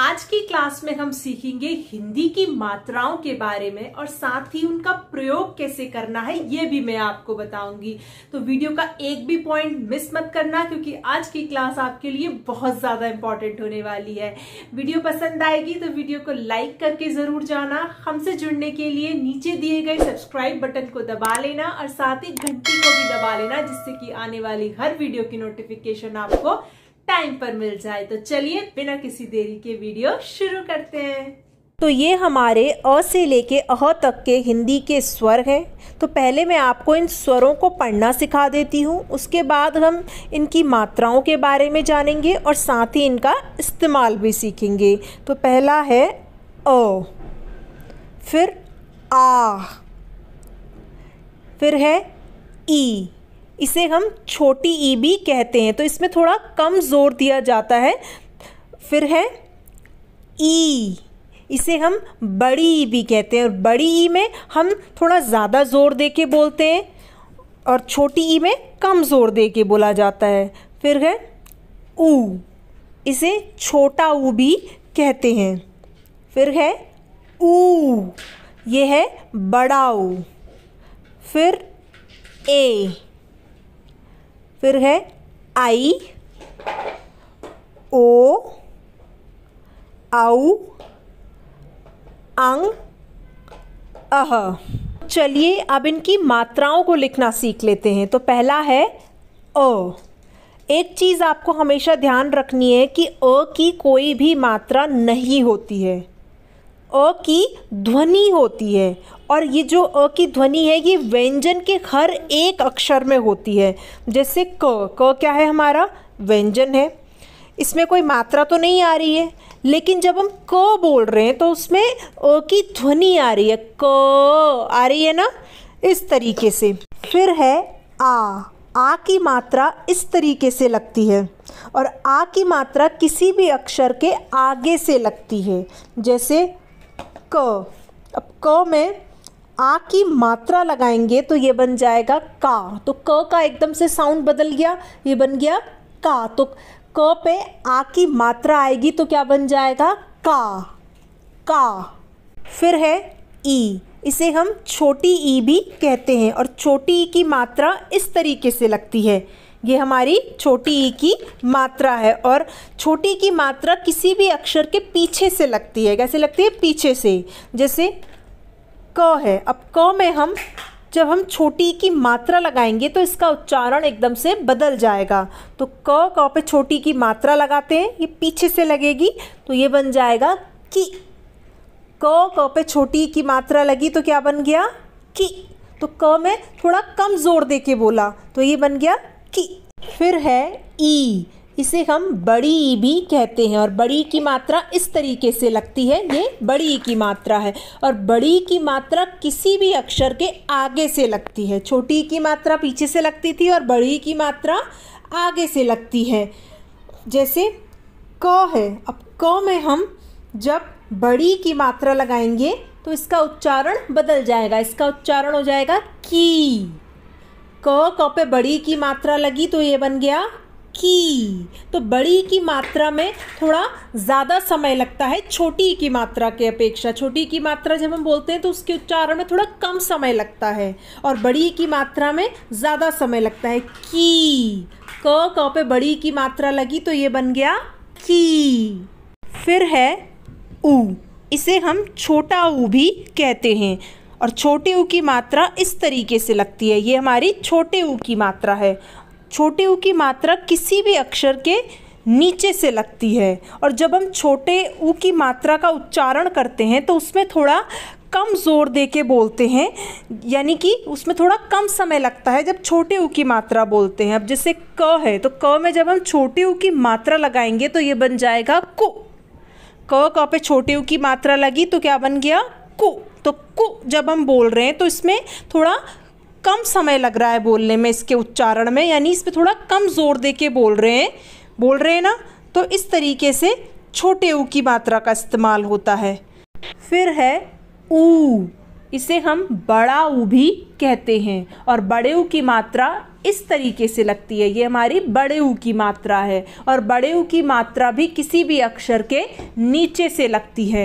आज की क्लास में हम सीखेंगे हिंदी की मात्राओं के बारे में और साथ ही उनका प्रयोग कैसे करना है ये भी मैं आपको बताऊंगी तो वीडियो का एक भी पॉइंट मिस मत करना क्योंकि आज की क्लास आपके लिए बहुत ज्यादा इंपॉर्टेंट होने वाली है वीडियो पसंद आएगी तो वीडियो को लाइक करके जरूर जाना हमसे जुड़ने के लिए नीचे दिए गए सब्सक्राइब बटन को दबा लेना और साथ ही घंटी को भी दबा लेना जिससे कि आने वाली हर वीडियो की नोटिफिकेशन आपको टाइम पर मिल जाए तो चलिए बिना किसी देरी के वीडियो शुरू करते हैं तो ये हमारे अ से लेके अह तक के हिंदी के स्वर हैं तो पहले मैं आपको इन स्वरों को पढ़ना सिखा देती हूँ उसके बाद हम इनकी मात्राओं के बारे में जानेंगे और साथ ही इनका इस्तेमाल भी सीखेंगे तो पहला है अ फिर आ फिर है ई इसे हम छोटी ई भी कहते हैं तो इसमें थोड़ा कम जोर दिया जाता है फिर है ई इसे हम बड़ी ई भी कहते हैं और बड़ी ई में हम थोड़ा ज़्यादा ज़ोर दे के बोलते हैं और छोटी ई में कम ज़ोर दे के बोला जाता है फिर है ऊ इसे छोटा ऊ भी कहते हैं फिर है ऊ ये है बड़ा ऊ फिर ए फिर है आई ओ आउ अंग अह चलिए अब इनकी मात्राओं को लिखना सीख लेते हैं तो पहला है अ एक चीज़ आपको हमेशा ध्यान रखनी है कि अ की कोई भी मात्रा नहीं होती है अ की ध्वनि होती है और ये जो अ की ध्वनि है ये व्यंजन के हर एक अक्षर में होती है जैसे क क क्या है हमारा व्यंजन है इसमें कोई मात्रा तो नहीं आ रही है लेकिन जब हम क बोल रहे हैं तो उसमें अ की ध्वनि आ रही है क आ रही है ना इस तरीके से फिर है आ आ की मात्रा इस तरीके से लगती है और आ की मात्रा किसी भी अक्षर के आगे से लगती है जैसे क अब क में आ की मात्रा लगाएंगे तो ये बन जाएगा का तो क का एकदम से साउंड बदल गया ये बन गया का तो क पे आ की मात्रा आएगी तो क्या बन जाएगा का का फिर है ई इसे हम छोटी ई भी कहते हैं और छोटी ई की मात्रा इस तरीके से लगती है ये हमारी छोटी ई की मात्रा है और छोटी की मात्रा किसी भी अक्षर के पीछे से लगती है कैसे लगती है पीछे से जैसे क है अब क में हम जब हम छोटी की मात्रा लगाएंगे तो इसका उच्चारण एकदम से बदल जाएगा तो क क पे छोटी की मात्रा लगाते हैं ये पीछे से लगेगी तो ये बन जाएगा कि क क पे छोटी की मात्रा लगी तो क्या बन गया कि तो क में थोड़ा कम जोर दे के बोला तो ये बन गया की फिर है ई इसे हम बड़ी ई भी कहते हैं और बड़ी की मात्रा इस तरीके से लगती है ये बड़ी की मात्रा है और बड़ी की मात्रा किसी भी अक्षर के आगे से लगती है छोटी की मात्रा पीछे से लगती थी और बड़ी की मात्रा आगे से लगती है जैसे क है अब क में हम जब बड़ी की मात्रा लगाएंगे तो इसका उच्चारण बदल जाएगा इसका उच्चारण हो जाएगा की क क पे बड़ी की मात्रा लगी तो ये बन गया की तो बड़ी की मात्रा में थोड़ा ज़्यादा समय लगता है छोटी की मात्रा के अपेक्षा छोटी की मात्रा जब हम बोलते हैं तो उसके उच्चारण में थोड़ा कम समय लगता है और बड़ी की मात्रा में ज़्यादा समय लगता है की क क पे बड़ी की मात्रा लगी तो ये बन गया की फिर है ऊ इसे हम छोटा ऊ भी कहते हैं और छोटे ऊ की मात्रा इस तरीके से लगती है ये हमारी छोटे ऊ की मात्रा है छोटे ऊ की मात्रा किसी भी अक्षर के नीचे से लगती है और जब हम छोटे ऊ की मात्रा का उच्चारण करते हैं तो उसमें थोड़ा कम जोर दे के बोलते हैं यानी कि उसमें थोड़ा कम समय लगता है जब छोटे ऊ की मात्रा बोलते हैं अब जैसे क है तो क में जब हम छोटे ऊ की मात्रा लगाएंगे तो ये बन जाएगा कु क पे छोटे ऊ की मात्रा लगी तो क्या बन गया कु तो कु जब हम बोल रहे हैं तो इसमें थोड़ा कम समय लग रहा है बोलने में इसके उच्चारण में यानी इस पर थोड़ा कम जोर दे के बोल रहे हैं बोल रहे हैं ना तो इस तरीके से छोटे ऊ की मात्रा का इस्तेमाल होता है फिर है ऊ इसे हम बड़ा ऊ भी कहते हैं और बड़े ऊ की मात्रा इस तरीके से लगती है ये हमारी बड़े ऊ की मात्रा है और बड़े ऊ की मात्रा भी किसी भी अक्षर के नीचे से लगती है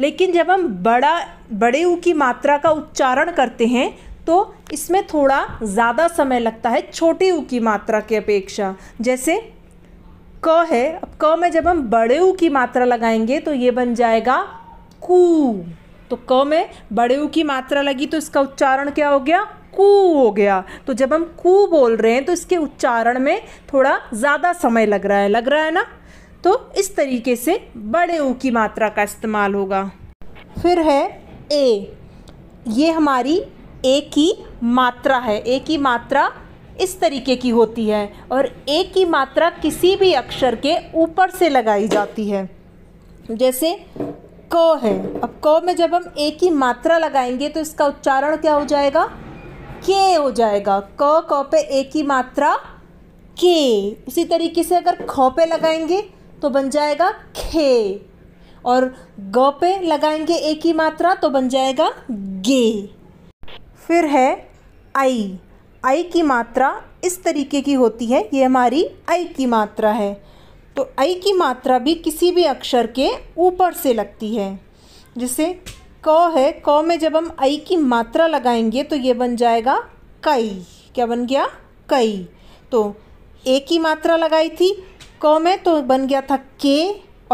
लेकिन जब हम बड़ा बड़े ऊ की मात्रा का उच्चारण करते हैं तो इसमें थोड़ा ज़्यादा समय लगता है छोटे ऊ की मात्रा की अपेक्षा जैसे क है अब क में जब हम बड़े ऊ की मात्रा लगाएंगे तो ये बन जाएगा कू तो क में बड़े ऊ की मात्रा लगी तो इसका उच्चारण क्या हो गया कू हो गया तो जब हम कू बोल रहे हैं तो इसके उच्चारण में थोड़ा ज़्यादा समय लग रहा है लग रहा है ना तो इस तरीके से बड़े ऊ की मात्रा का इस्तेमाल होगा फिर है ए ये हमारी ए की मात्रा है ए की मात्रा इस तरीके की होती है और ए की मात्रा किसी भी अक्षर के ऊपर से लगाई जाती है जैसे क है अब क में जब हम ए की मात्रा लगाएंगे तो इसका उच्चारण क्या हो जाएगा के हो जाएगा क क पे ए की मात्रा के उसी तरीके से अगर ख पे लगाएंगे तो बन जाएगा खे और ग पे लगाएंगे एक की मात्रा तो बन जाएगा गे फिर है आई आई की मात्रा इस तरीके की होती है ये हमारी आई की मात्रा है तो आई की मात्रा भी किसी भी अक्षर के ऊपर से लगती है जैसे क है क में जब हम आई की मात्रा लगाएंगे तो ये बन जाएगा कई क्या बन गया कई तो ए की मात्रा लगाई थी कॉम है तो बन गया था के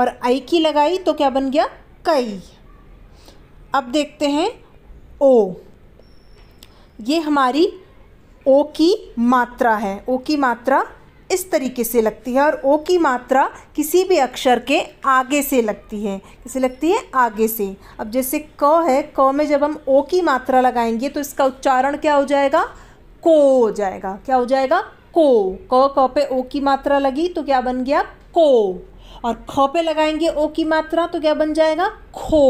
और आई की लगाई तो क्या बन गया कई अब देखते हैं ओ ये हमारी ओ की मात्रा है ओ की मात्रा इस तरीके से लगती है और ओ की मात्रा किसी भी अक्षर के आगे से लगती है किसे लगती है आगे से अब जैसे क है क में जब हम ओ की मात्रा लगाएंगे तो इसका उच्चारण क्या हो जाएगा को हो जाएगा क्या हो जाएगा को क क पे ओ की मात्रा लगी तो क्या बन गया को और ख पे लगाएंगे ओ की मात्रा तो क्या बन जाएगा खो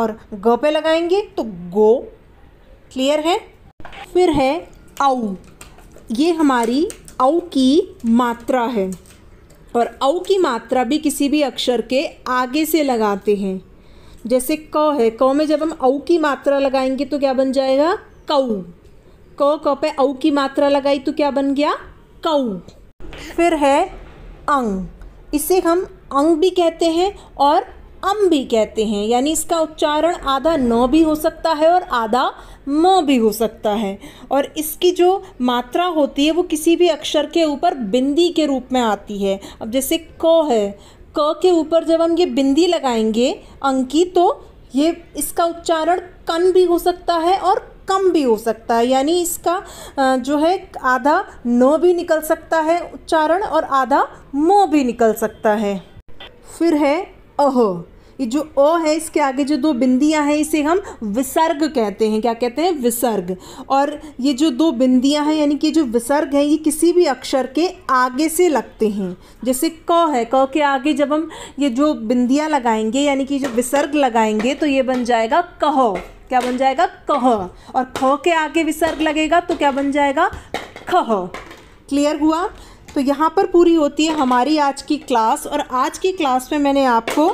और ग पे लगाएंगे तो गो क्लियर है फिर है औ ये हमारी औ की मात्रा है और औ की मात्रा भी किसी भी अक्षर के आगे से लगाते हैं जैसे क है क में जब हम औ की मात्रा लगाएंगे तो क्या बन जाएगा कऊ क क पे औ की मात्रा लगाई तो क्या बन गया कऊ फिर है अंग इसे हम अंग भी कहते हैं और अम भी कहते हैं यानी इसका उच्चारण आधा न भी हो सकता है और आधा म भी हो सकता है और इसकी जो मात्रा होती है वो किसी भी अक्षर के ऊपर बिंदी के रूप में आती है अब जैसे क है क के ऊपर जब हम ये बिंदी लगाएंगे अंकी तो ये इसका उच्चारण कन भी हो सकता है और कम भी हो सकता है यानी इसका जो है आधा न भी निकल सकता है उच्चारण और आधा मो भी निकल सकता है फिर है अह ये जो अ है इसके आगे जो दो बिंदियां हैं इसे हम विसर्ग कहते हैं क्या कहते हैं विसर्ग और ये जो दो बिंदियां हैं यानी कि जो विसर्ग हैं ये किसी भी अक्षर के आगे से लगते हैं जैसे क है क के आगे जब हम ये जो बिंदियां लगाएंगे यानी कि जो विसर्ग लगाएंगे तो ये बन जाएगा कहो क्या बन जाएगा कह और ख के आगे विसर्ग लगेगा तो क्या बन जाएगा खह क्लियर हुआ तो यहाँ पर पूरी होती है हमारी आज की क्लास और आज की क्लास में मैंने आपको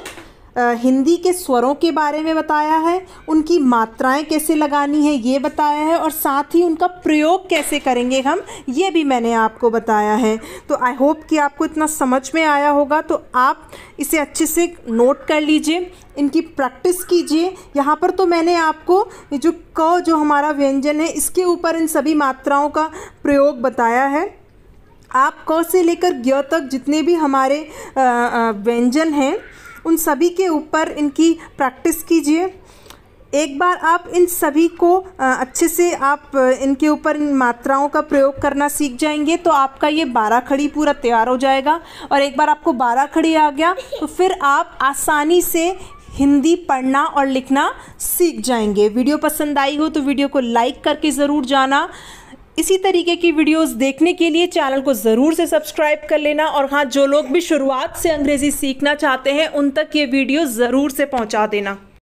हिंदी के स्वरों के बारे में बताया है उनकी मात्राएं कैसे लगानी है ये बताया है और साथ ही उनका प्रयोग कैसे करेंगे हम ये भी मैंने आपको बताया है तो आई होप कि आपको इतना समझ में आया होगा तो आप इसे अच्छे से नोट कर लीजिए इनकी प्रैक्टिस कीजिए यहाँ पर तो मैंने आपको जो क जो हमारा व्यंजन है इसके ऊपर इन सभी मात्राओं का प्रयोग बताया है आप क से लेकर ज्ञ तक जितने भी हमारे व्यंजन हैं उन सभी के ऊपर इनकी प्रैक्टिस कीजिए एक बार आप इन सभी को अच्छे से आप इनके ऊपर इन मात्राओं का प्रयोग करना सीख जाएंगे तो आपका ये बारह खड़ी पूरा तैयार हो जाएगा और एक बार आपको बारह खड़ी आ गया तो फिर आप आसानी से हिंदी पढ़ना और लिखना सीख जाएंगे वीडियो पसंद आई हो तो वीडियो को लाइक करके ज़रूर जाना इसी तरीके की वीडियोस देखने के लिए चैनल को ज़रूर से सब्सक्राइब कर लेना और हाँ जो लोग भी शुरुआत से अंग्रेज़ी सीखना चाहते हैं उन तक ये वीडियो ज़रूर से पहुँचा देना